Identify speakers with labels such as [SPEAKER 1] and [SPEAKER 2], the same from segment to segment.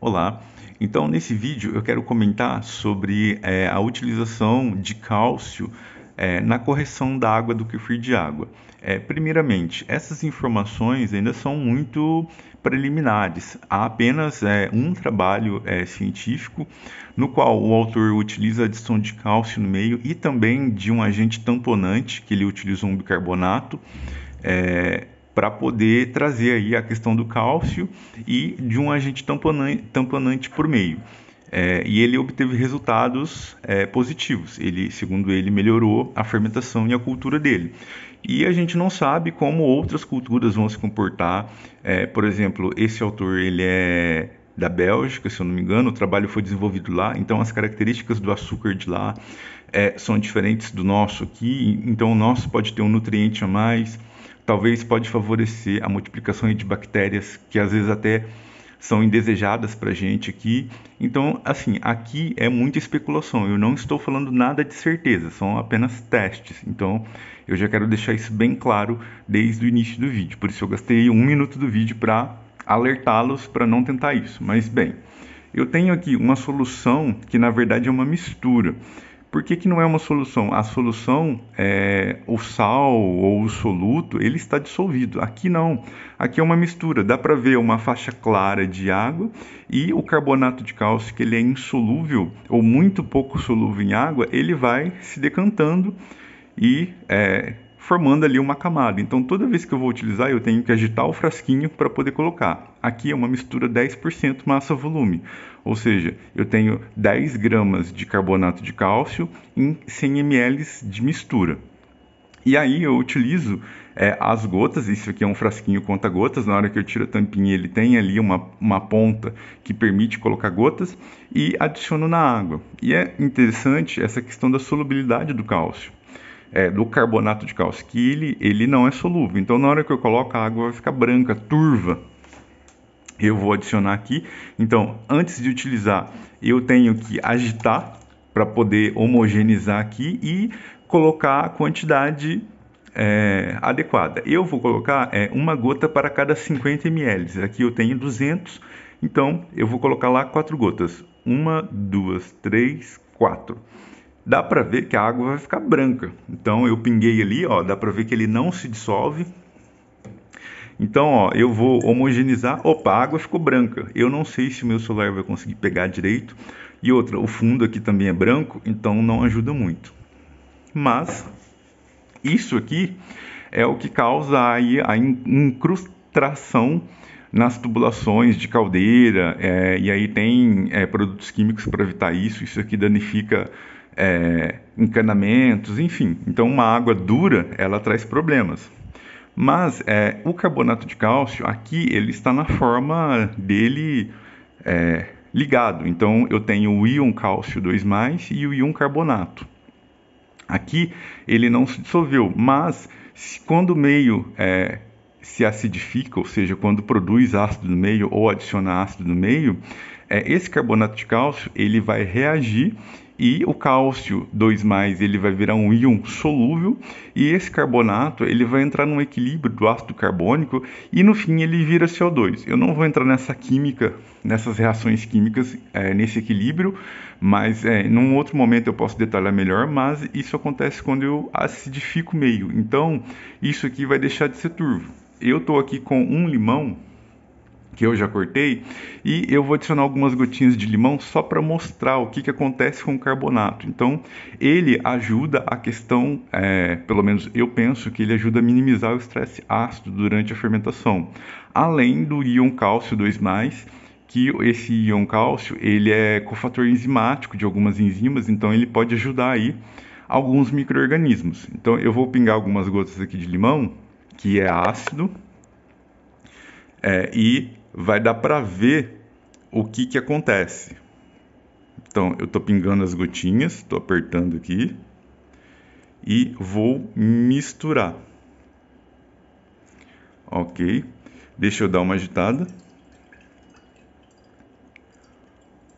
[SPEAKER 1] Olá, então nesse vídeo eu quero comentar sobre é, a utilização de cálcio é, na correção da água do kefir de água. É, primeiramente, essas informações ainda são muito preliminares. Há apenas é, um trabalho é, científico no qual o autor utiliza a adição de cálcio no meio e também de um agente tamponante que ele utilizou um bicarbonato é, para poder trazer aí a questão do cálcio e de um agente tamponante, tamponante por meio. É, e ele obteve resultados é, positivos. Ele, segundo ele, melhorou a fermentação e a cultura dele. E a gente não sabe como outras culturas vão se comportar. É, por exemplo, esse autor ele é da Bélgica, se eu não me engano, o trabalho foi desenvolvido lá, então as características do açúcar de lá é, são diferentes do nosso aqui. Então o nosso pode ter um nutriente a mais talvez pode favorecer a multiplicação de bactérias que às vezes até são indesejadas para a gente aqui. Então, assim, aqui é muita especulação. Eu não estou falando nada de certeza, são apenas testes. Então, eu já quero deixar isso bem claro desde o início do vídeo. Por isso, eu gastei um minuto do vídeo para alertá-los para não tentar isso. Mas, bem, eu tenho aqui uma solução que na verdade é uma mistura por que, que não é uma solução? A solução, é, o sal ou o soluto, ele está dissolvido. Aqui não. Aqui é uma mistura. Dá para ver uma faixa clara de água e o carbonato de cálcio, que ele é insolúvel ou muito pouco solúvel em água, ele vai se decantando e é, formando ali uma camada. Então toda vez que eu vou utilizar, eu tenho que agitar o frasquinho para poder colocar. Aqui é uma mistura 10% massa-volume, ou seja, eu tenho 10 gramas de carbonato de cálcio em 100 ml de mistura. E aí eu utilizo é, as gotas, isso aqui é um frasquinho conta-gotas, na hora que eu tiro a tampinha ele tem ali uma, uma ponta que permite colocar gotas e adiciono na água. E é interessante essa questão da solubilidade do cálcio é, do carbonato de cálcio, que ele, ele não é solúvel. Então, na hora que eu coloco, a água vai ficar branca, turva. Eu vou adicionar aqui. Então, antes de utilizar, eu tenho que agitar para poder homogeneizar aqui e colocar a quantidade é, adequada. Eu vou colocar é, uma gota para cada 50 ml. Aqui eu tenho 200, então eu vou colocar lá quatro gotas. Uma, duas, três, quatro dá para ver que a água vai ficar branca. Então eu pinguei ali, ó, dá para ver que ele não se dissolve. Então, ó, eu vou homogeneizar. Opa, a água ficou branca. Eu não sei se o meu celular vai conseguir pegar direito. E outra, o fundo aqui também é branco, então não ajuda muito. Mas isso aqui é o que causa aí a incrustação nas tubulações de caldeira, é, e aí tem é, produtos químicos para evitar isso. Isso aqui danifica é, encanamentos, enfim. Então, uma água dura, ela traz problemas. Mas é, o carbonato de cálcio, aqui, ele está na forma dele é, ligado. Então, eu tenho o íon cálcio 2+, e o íon carbonato. Aqui, ele não se dissolveu, mas quando o meio é, se acidifica, ou seja, quando produz ácido no meio ou adiciona ácido no meio, é, esse carbonato de cálcio ele vai reagir e o cálcio 2 ele vai virar um íon solúvel e esse carbonato ele vai entrar num equilíbrio do ácido carbônico e no fim ele vira CO2. Eu não vou entrar nessa química, nessas reações químicas, é, nesse equilíbrio, mas é, num outro momento eu posso detalhar melhor, mas isso acontece quando eu acidifico o meio. Então isso aqui vai deixar de ser turvo. Eu estou aqui com um limão que eu já cortei, e eu vou adicionar algumas gotinhas de limão só para mostrar o que, que acontece com o carbonato. Então, ele ajuda a questão, é, pelo menos eu penso que ele ajuda a minimizar o estresse ácido durante a fermentação, além do íon cálcio 2 que esse íon cálcio ele é cofator enzimático de algumas enzimas, então ele pode ajudar aí alguns microorganismos. Então eu vou pingar algumas gotas aqui de limão, que é ácido, é, e vai dar para ver o que, que acontece. Então, eu estou pingando as gotinhas, estou apertando aqui e vou misturar. Ok, deixa eu dar uma agitada.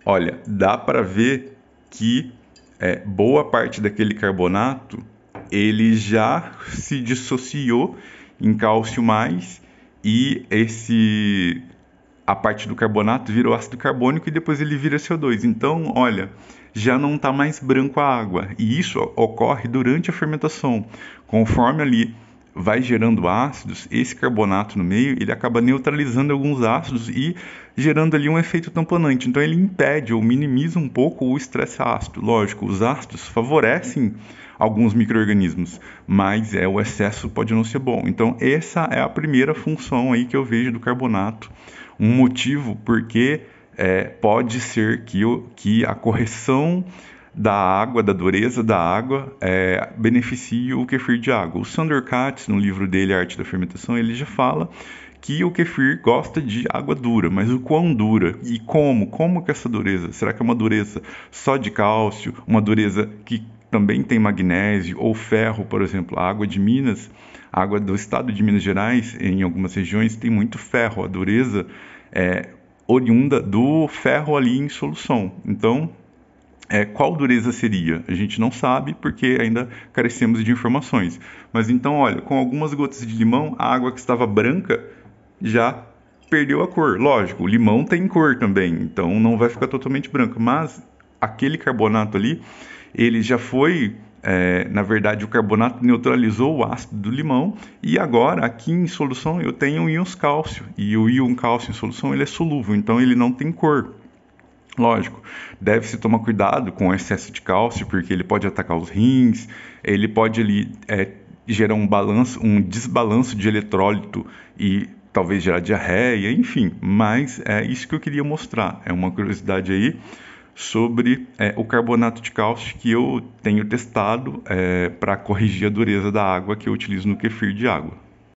[SPEAKER 1] Olha, dá para ver que é, boa parte daquele carbonato ele já se dissociou em cálcio mais e esse a parte do carbonato vira o ácido carbônico e depois ele vira CO2. Então, olha, já não está mais branco a água. E isso ocorre durante a fermentação. Conforme ali vai gerando ácidos, esse carbonato no meio, ele acaba neutralizando alguns ácidos e gerando ali um efeito tamponante. Então ele impede ou minimiza um pouco o estresse ácido. Lógico, os ácidos favorecem alguns micro-organismos, mas é o excesso pode não ser bom. Então essa é a primeira função aí que eu vejo do carbonato um motivo porque é, pode ser que, o, que a correção da água, da dureza da água, é, beneficie o kefir de água. O Sandor Katz, no livro dele, Arte da Fermentação, ele já fala que o kefir gosta de água dura, mas o quão dura e como? Como que essa dureza? Será que é uma dureza só de cálcio, uma dureza que também tem magnésio ou ferro, por exemplo. A água de Minas, a água do estado de Minas Gerais, em algumas regiões, tem muito ferro, a dureza é oriunda do ferro ali em solução. Então, é, qual dureza seria? A gente não sabe porque ainda carecemos de informações. Mas então, olha, com algumas gotas de limão, a água que estava branca já perdeu a cor. Lógico, o limão tem cor também, então não vai ficar totalmente branco, mas aquele carbonato ali ele já foi é, na verdade, o carbonato neutralizou o ácido do limão e agora aqui em solução eu tenho íons cálcio e o íon cálcio em solução ele é solúvel, então ele não tem cor. Lógico, deve-se tomar cuidado com o excesso de cálcio porque ele pode atacar os rins, ele pode ali, é, gerar um balanço, um desbalanço de eletrólito e talvez gerar diarreia, enfim. Mas é isso que eu queria mostrar, é uma curiosidade aí sobre é, o carbonato de cálcio que eu tenho testado é, para corrigir a dureza da água que eu utilizo no kefir de água.